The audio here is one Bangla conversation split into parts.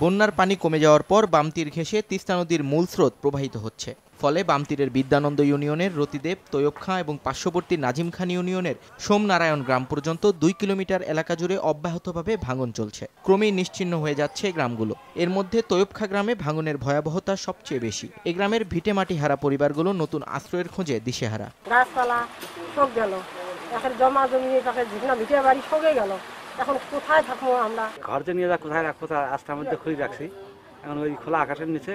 বন্যার পানি কমে যাওয়ার পর বামতির ঘেঁষে তিস্তা নদীর মূল স্রোত প্রবাহিত হচ্ছে ফলে বামতীরের বিদ্যানন্দ ইউনিয়নের রতিদেব তৈয়ব এবং পার্শ্ববর্তী নাজিম খান ইউনিয়নের সোমনারায়ণ গ্রাম পর্যন্ত দুই কিলোমিটার এলাকা জুড়ে অব্যাহতভাবে ভাঙন চলছে ক্রমেই নিশ্চিন্ন হয়ে যাচ্ছে গ্রামগুলো এর মধ্যে তৈয়বখা গ্রামে ভাঙনের ভয়াবহতা সবচেয়ে বেশি এ গ্রামের ভিটে মাটি হারা পরিবারগুলো নতুন আশ্রয়ের খোঁজে দিশেহারা গাছপালা সব গেল জমা জমি ভিটে বাড়ি সবে গেল এখন কোথায় থাকবো আমরা ঘর যে নিয়ে যা কোথায় রাখবো তা আস্থার মধ্যে খুলে রাখছি এখন ওই খোলা আকাশের নিচে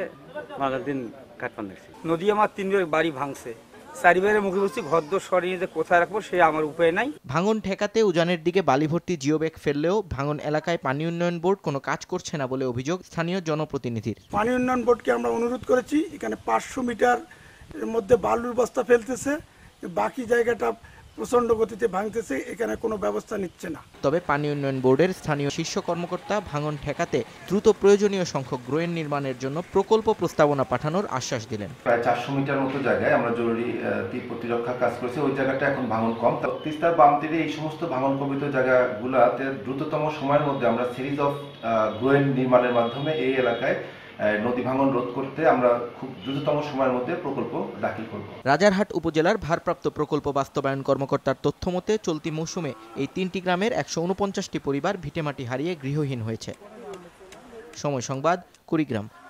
মাঘের দিন কাটপান দেখছি নদী আমার তিনবার বাড়ি ভাঙছে চারিবারের মুখে বসছি ঘরদ সরিয়ে যে কোথায় রাখবো সে আমার উপায় নাই ভাঙন ঠেকাতে উজানের দিকে বালি জিও জিওব্যাগ ফেললেও ভাঙন এলাকায় পানি উন্নয়ন বোর্ড কোনো কাজ করছে না বলে অভিযোগ স্থানীয় জনপ্রতিনিধির পানি উন্নয়ন বোর্ডকে আমরা অনুরোধ করেছি এখানে পাঁচশো মিটার এর মধ্যে বালুর বস্তা ফেলতেছে বাকি জায়গাটা প্রচন্ড গতিতে ভাঙতেছে এখানে কোনো ব্যবস্থা নিচ্ছে না তবে পানি উন্নয়ন বোর্ডের স্থানীয় শীর্ষ কর্মকর্তা ভাঙন ঠেকাতে দ্রুত প্রয়োজনীয় সংখ্যক গ্রোয়েন নির্মাণের জন্য প্রকল্প প্রস্তাবনা পাঠানোর আশ্বাস দিলেন প্রায় চারশো মিটার মতো জায়গায় আমরা জরুরি প্রতিরক্ষা কাজ করেছি ওই জায়গাটা এখন ভাঙন কম তিস্তার বাম তীরে এই সমস্ত ভাঙন কবিত জায়গাগুলাতে দ্রুততম সময়ের মধ্যে আমরা সিরিজ অফ গ্রোয়েন নির্মাণের মাধ্যমে এই এলাকায় নদী ভাঙন রোধ করতে আমরা খুব দ্রুততম সময়ের মধ্যে প্রকল্প দাখিল করব রাজারহাট উপজেলার ভারপ্রাপ্ত প্রকল্প বাস্তবায়ন কর্মকর্তার তথ্য মতে চলতি মৌসুমে এই তিনটি গ্রামের একশো উনপঞ্চাশটি পরিবার ভিটেমাটি হারিয়ে গৃহহীন হয়েছে সময় সংবাদ কুড়িগ্রাম